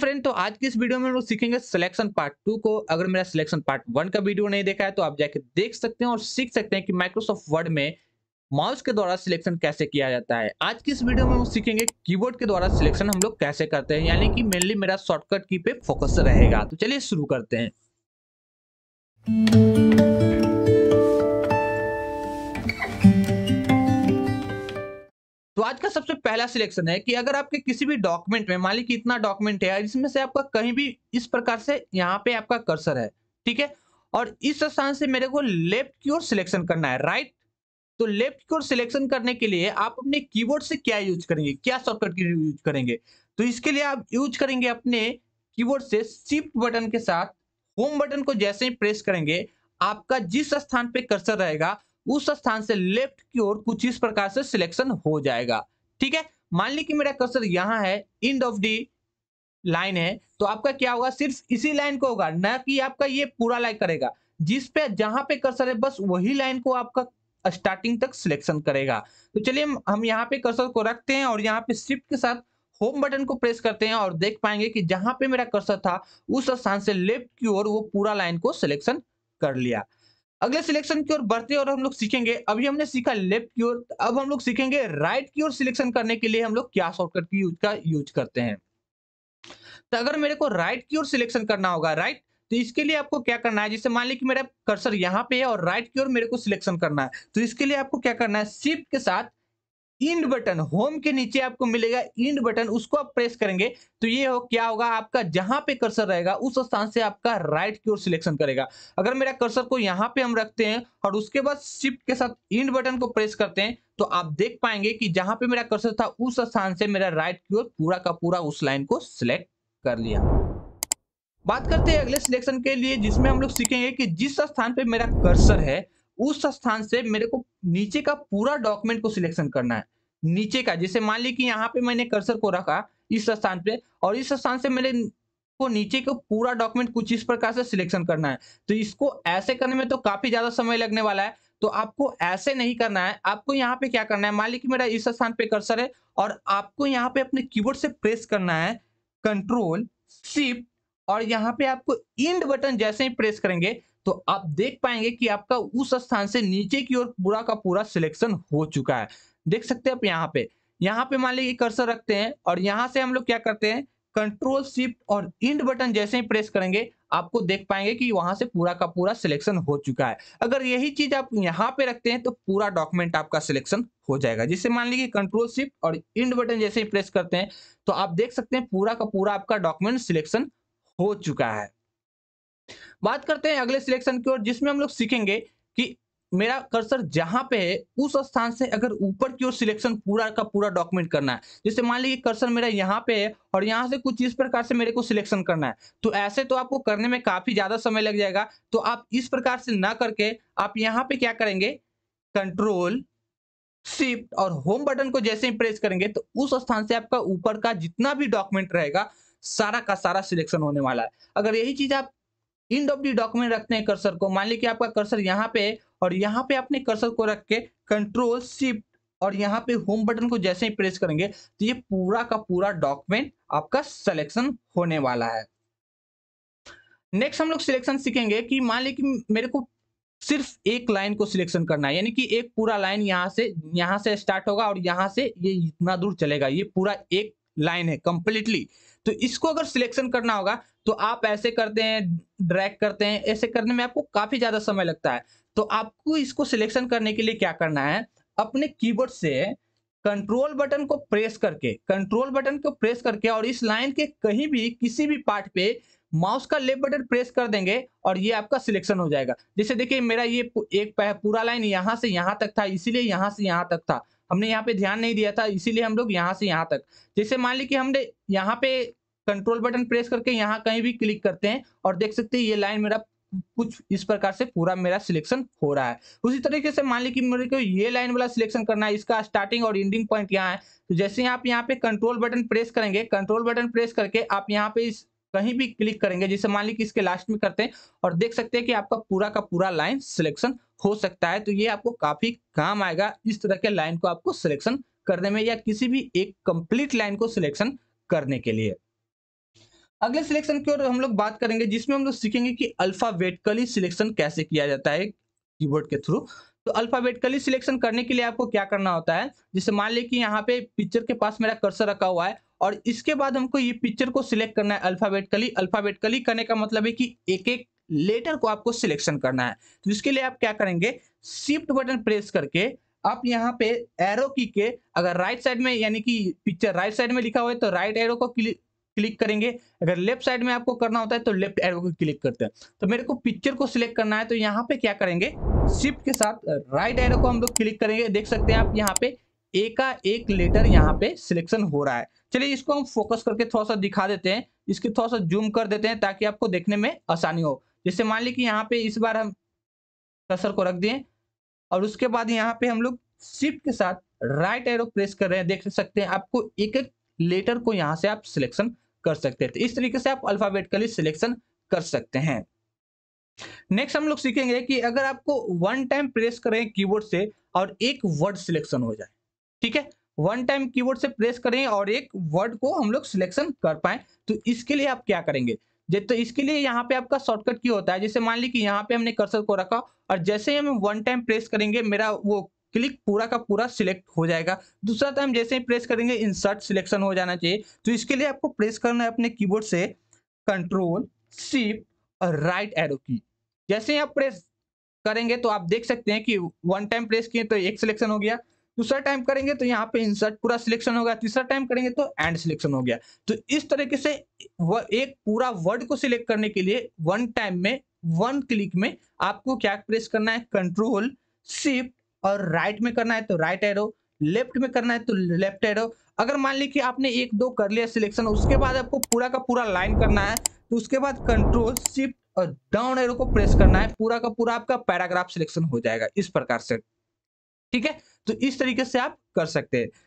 friend तो आज की इस वीडियो में हम लोग सीखेंगे सिलेक्शन पार्ट टू को अगर मेरा सिलेक्शन पार्ट वन का वीडियो नहीं देखा है तो आप जाके देख सकते हैं और सीख सकते हैं कि माइक्रोसॉफ्ट वर्ड में माउस के द्वारा सिलेक्शन कैसे किया जाता है आज की इस वीडियो में हम सीखेंगे कीबोर्ड के द्वारा सिलेक्शन हम लोग कैसे करते हैं यानी कि मेनली मेरा शॉर्टकट की पे फोकस रहेगा तो चलिए शुरू करते हैं आज का सबसे पहला सिलेक्शन है कि अगर आपके किसी भी डॉक्यूमेंट में मान लीजिए इतना डॉक्यूमेंट है इसमें से आपका कहीं भी इस प्रकार से यहाँ पे आपका कर्सर है ठीक है और इस स्थान से मेरे को लेफ्ट की ओर सिलेक्शन करना है राइट तो लेफ्ट की ओर सिलेक्शन करने के लिए आप अपने कीबोर्ड से क्या यूज करेंगे क्या शॉर्टकट की यूज करेंगे तो इसके लिए आप यूज करेंगे अपने कीबोर्ड से शिफ्ट बटन के साथ होम बटन को जैसे ही प्रेस करेंगे आपका जिस स्थान पे कर्सर रहेगा उस स्थान से लेफ्ट की ओर कुछ इस प्रकार से सिलेक्शन हो जाएगा ठीक है मान ली कि मेरा कर्सर यहाँ है इंड ऑफ डी लाइन है तो आपका क्या होगा सिर्फ इसी लाइन को होगा ना कि आपका ये पूरा लाइन करेगा जिस पे जहां पे कर्सर है बस वही लाइन को आपका स्टार्टिंग तक सिलेक्शन करेगा तो चलिए हम यहाँ पे कर्सर को रखते हैं और यहाँ पे शिफ्ट के साथ होम बटन को प्रेस करते हैं और देख पाएंगे कि जहां पे मेरा कर्सर था उस स्थान से लेफ्ट की ओर वो पूरा लाइन को सिलेक्शन कर लिया अगले सिलेक्शन की ओर बढ़ते और हम लोग सीखेंगे अभी हमने सीखा लेफ्ट की ओर अब हम लोग सीखेंगे राइट की ओर सिलेक्शन करने के लिए हम लोग क्या शॉर्टकट की यूज का यूज करते हैं तो अगर मेरे को राइट की ओर सिलेक्शन करना होगा राइट तो इसके लिए आपको क्या करना है जैसे मान ली कि मेरा कर्सर यहाँ पे है और राइट की ओर मेरे को सिलेक्शन करना है तो इसके लिए आपको क्या करना है शिफ्ट के साथ इंड बटन होम के नीचे आपको मिलेगा इंड बटन उसको आप प्रेस करेंगे तो ये हो क्या होगा आपका जहां पे कर्सर रहेगा उस स्थान से आपका राइट की ओर सिलेक्शन करेगा अगर मेरा कर्सर को यहाँ पे हम रखते हैं और उसके बाद शिफ्ट के साथ इंड बटन को प्रेस करते हैं तो आप देख पाएंगे कि जहां पे मेरा कर्सर था उस स्थान से मेरा राइट की ओर पूरा का पूरा उस लाइन को सिलेक्ट कर लिया बात करते हैं अगले सिलेक्शन के लिए जिसमें हम लोग सीखेंगे कि जिस स्थान पर मेरा कर्सर है उस स्थान से मेरे को नीचे का पूरा डॉक्यूमेंट को सिलेक्शन करना है नीचे का जैसे मान ली कि यहाँ पे मैंने कर्सर को रखा इस स्थान पे और इस स्थान से मैंने को नीचे का पूरा डॉक्यूमेंट कुछ इस प्रकार से सिलेक्शन करना है तो इसको ऐसे करने में तो काफी ज्यादा समय लगने वाला है तो आपको ऐसे नहीं करना है आपको यहाँ पे क्या करना है मान ली कि मेरा इस स्थान पे कर्सर है और आपको यहाँ पे अपने कीबोर्ड से प्रेस करना है कंट्रोल सिप और यहाँ पे आपको इंड बटन जैसे ही प्रेस करेंगे तो आप देख पाएंगे कि आपका उस स्थान से नीचे की ओर पूरा का पूरा सिलेक्शन हो चुका है देख सकते हैं आप यहाँ पे यहाँ पे मान लीजिए कर्सर रखते हैं और यहाँ से हम लोग क्या करते हैं कंट्रोल शिफ्ट और इंड बटन जैसे ही प्रेस करेंगे आपको देख पाएंगे कि वहां से पूरा का पूरा सिलेक्शन हो चुका है अगर यही चीज आप यहाँ पे रखते हैं तो पूरा डॉक्यूमेंट आपका सिलेक्शन हो जाएगा जिससे मान लीजिए कंट्रोल शिफ्ट और इंड बटन जैसे ही प्रेस करते हैं तो आप देख सकते हैं पूरा का पूरा आपका डॉक्यूमेंट सिलेक्शन हो चुका है बात करते हैं अगले सिलेक्शन की ओर जिसमें हम लोग सीखेंगे कि मेरा कर्सर जहां पे है उस स्थान से अगर ऊपर की ओर सिलेक्शन पूरा का पूरा डॉक्यूमेंट करना है जैसे मान लीजिए कर्सर मेरा यहाँ पे है और यहाँ से कुछ इस प्रकार से मेरे को सिलेक्शन करना है तो ऐसे तो आपको करने में काफी ज्यादा समय लग जाएगा तो आप इस प्रकार से ना करके आप यहाँ पे क्या करेंगे कंट्रोल शिफ्ट और होम बटन को जैसे ही प्रेस करेंगे तो उस स्थान से आपका ऊपर का जितना भी डॉक्यूमेंट रहेगा सारा का सारा सिलेक्शन होने वाला है अगर यही चीज आप इन डब्ल्यू डॉक्यूमेंट रखते हैं कर्सर को मान लीजिए आपका कर्सर यहाँ पे और यहाँ पे अपने कर्सर को रख के कंट्रोल शिफ्ट और यहाँ पे होम बटन को जैसे ही प्रेस करेंगे तो ये पूरा का पूरा डॉक्यूमेंट आपका सिलेक्शन होने वाला है नेक्स्ट हम लोग सिलेक्शन सीखेंगे कि मान लीजिए मेरे को सिर्फ एक लाइन को सिलेक्शन करना है यानी कि एक पूरा लाइन यहाँ से यहाँ से स्टार्ट होगा और यहाँ से ये इतना दूर चलेगा ये पूरा एक लाइन है कंप्लीटली तो इसको अगर सिलेक्शन करना होगा तो आप ऐसे करते हैं ड्रैग करते हैं ऐसे करने में आपको काफी ज्यादा समय लगता है तो आपको इसको सिलेक्शन करने के लिए क्या करना है अपने कीबोर्ड से कंट्रोल बटन को प्रेस करके कंट्रोल बटन को प्रेस करके और इस लाइन के कहीं भी किसी भी पार्ट पे माउस का लेफ्ट बटन प्रेस कर देंगे और ये आपका सिलेक्शन हो जाएगा जैसे देखिए मेरा ये एक पूरा लाइन यहाँ से यहाँ तक था इसीलिए यहाँ से यहाँ तक था हमने यहाँ पे ध्यान नहीं दिया था इसीलिए हम लोग यहाँ से यहाँ तक जैसे मान ली कि हमने यहाँ पे कंट्रोल बटन प्रेस करके यहाँ कहीं भी क्लिक करते हैं और देख सकते हैं ये लाइन मेरा कुछ इस प्रकार से पूरा मेरा सिलेक्शन हो रहा है उसी तरीके से मान ली कि मेरे को ये लाइन वाला सिलेक्शन करना है इसका स्टार्टिंग और एंडिंग पॉइंट यहाँ है तो जैसे आप यहाँ पे कंट्रोल बटन प्रेस करेंगे कंट्रोल बटन प्रेस करके आप यहाँ पे इस कहीं भी क्लिक करेंगे जैसे मान लीजिए इसके लास्ट में करते हैं और देख सकते हैं कि आपका पूरा का पूरा लाइन सिलेक्शन हो सकता है तो ये आपको काफी काम आएगा इस तरह के लाइन को आपको सिलेक्शन करने में या किसी भी एक कंप्लीट लाइन को सिलेक्शन करने के लिए अगले सिलेक्शन की ओर हम लोग बात करेंगे जिसमें हम लोग सीखेंगे कि अल्फाबेटिकली सिलेक्शन कैसे किया जाता है कीबोर्ड के थ्रू तो अल्फाबेटिकली सिलेक्शन करने के लिए आपको क्या करना होता है जैसे मान लीजिए कि यहाँ पे पिक्चर के पास मेरा कर्सर रखा हुआ है और इसके बाद हमको ये पिक्चर को सिलेक्ट करना है अल्फाबेटिकली अल्फाबेटिकली करने का मतलब है कि एक एक लेटर को आपको सिलेक्शन करना है तो इसके लिए आप क्या करेंगे शिफ्ट बटन प्रेस करके आप यहाँ पे एरो की के अगर राइट साइड में यानी कि पिक्चर राइट साइड में लिखा हुआ है तो राइट एरो को क्लिक क्लिक करेंगे अगर लेफ्ट साइड में आपको करना होता है तो लेफ्ट एरो को क्लिक करते हैं तो मेरे को पिक्चर को सिलेक्ट करना है तो यहाँ पे क्या करेंगे शिफ्ट के साथ राइट एरो को हम लोग क्लिक करेंगे देख सकते हैं आप यहाँ पे एका एक लेटर यहाँ पे सिलेक्शन हो रहा है चलिए इसको हम फोकस करके थोड़ा सा दिखा देते हैं इसके थोड़ा सा जूम कर देते हैं ताकि आपको देखने में आसानी हो जैसे मान ली कि यहाँ पे इस बार हम कसर को रख दिए और उसके बाद यहाँ पे हम लोग शिफ्ट के साथ राइट एरो प्रेस कर रहे हैं देख सकते हैं आपको एक एक लेटर को यहाँ से आप सिलेक्शन कर सकते हैं तो इस तरीके से आप अल्फाबेटिकली सिलेक्शन कर सकते हैं नेक्स्ट हम लोग सीखेंगे कि अगर आपको वन टाइम प्रेस करें कीबोर्ड से और एक वर्ड सिलेक्शन हो जाए ठीक है वन टाइम कीबोर्ड से प्रेस करें और एक वर्ड को हम लोग सिलेक्शन कर पाए तो इसके लिए आप क्या करेंगे तो इसके लिए यहाँ पे आपका शॉर्टकट की होता है जैसे मान ली कि यहाँ पे हमने कर्सर को रखा और जैसे ही हम वन टाइम प्रेस करेंगे मेरा वो क्लिक पूरा का पूरा सिलेक्ट हो जाएगा दूसरा टाइम जैसे ही प्रेस करेंगे इंसर्ट सिलेक्शन हो जाना चाहिए तो इसके लिए आपको प्रेस करना है अपने कीबोर्ड से कंट्रोल सीप और राइट एरो की जैसे ही आप प्रेस करेंगे तो आप देख सकते हैं कि वन टाइम प्रेस किए तो एक सिलेक्शन हो गया दूसरा टाइम करेंगे तो यहाँ पे इंसर्ट पूरा सिलेक्शन हो गया तीसरा टाइम करेंगे तो एंड सिलेक्शन हो गया तो इस तरीके से एक पूरा वर्ड को सिलेक्ट करने के लिए वन टाइम में वन क्लिक में आपको क्या प्रेस करना है कंट्रोल शिफ्ट और राइट में करना है तो राइट एरो लेफ्ट में करना है तो लेफ्ट एरो अगर मान लीजिए आपने एक दो कर लिया सिलेक्शन उसके बाद आपको पूरा का पूरा लाइन करना है तो उसके बाद कंट्रोल शिफ्ट और डाउन एरो को प्रेस करना है पूरा का पूरा आपका पैराग्राफ सिलेक्शन हो जाएगा इस प्रकार से ठीक है तो इस तरीके से आप कर सकते हैं